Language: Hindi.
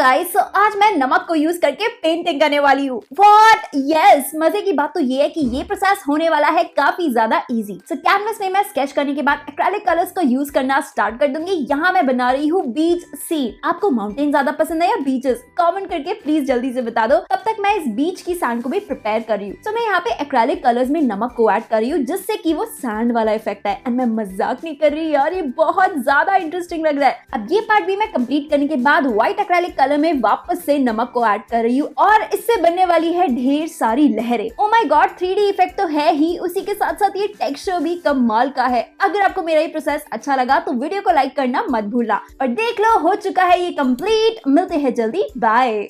गाइस so आज मैं नमक को यूज करके पेंटिंग करने वाली हूँ वॉट यस मजे की बात तो ये है कि ये प्रोसेस होने वाला है काफी ज्यादा इजी सो so, कैनवस में मैं स्केच करने के बाद एक्रेलिक कलर्स को यूज करना स्टार्ट कर दूंगी यहाँ मैं बना रही हूँ बीच सी आपको माउंटेन ज्यादा पसंद है या बीचेस कॉमेंट करके प्लीज जल्दी से बता दो तब तक मैं इस बीच की सैंड को भी प्रिपेयर कर रही हूँ so, मैं यहाँ पे एक्रेलिक कलर्स में नमक को एड कर रही हूँ जिससे की वो सैंड वाला इफेक्ट है एंड मैं मजाक नहीं कर रही यार ये बहुत ज्यादा इंटरेस्टिंग लग रहा है अब ये पार्ट भी मैं कम्प्लीट करने के बाद व्हाइट एक्रेलिक कलर मसाले में वापस से नमक को ऐड कर रही हूँ और इससे बनने वाली है ढेर सारी लहरें oh my God three effect तो है ही उसी के साथ साथ ये टेक्सचर भी कमाल का है अगर आपको मेरा ये प्रोसेस अच्छा लगा तो वीडियो को लाइक करना मत भूलना और देख लो हो चुका है ये कम्प्लीट मिलते हैं जल्दी बाय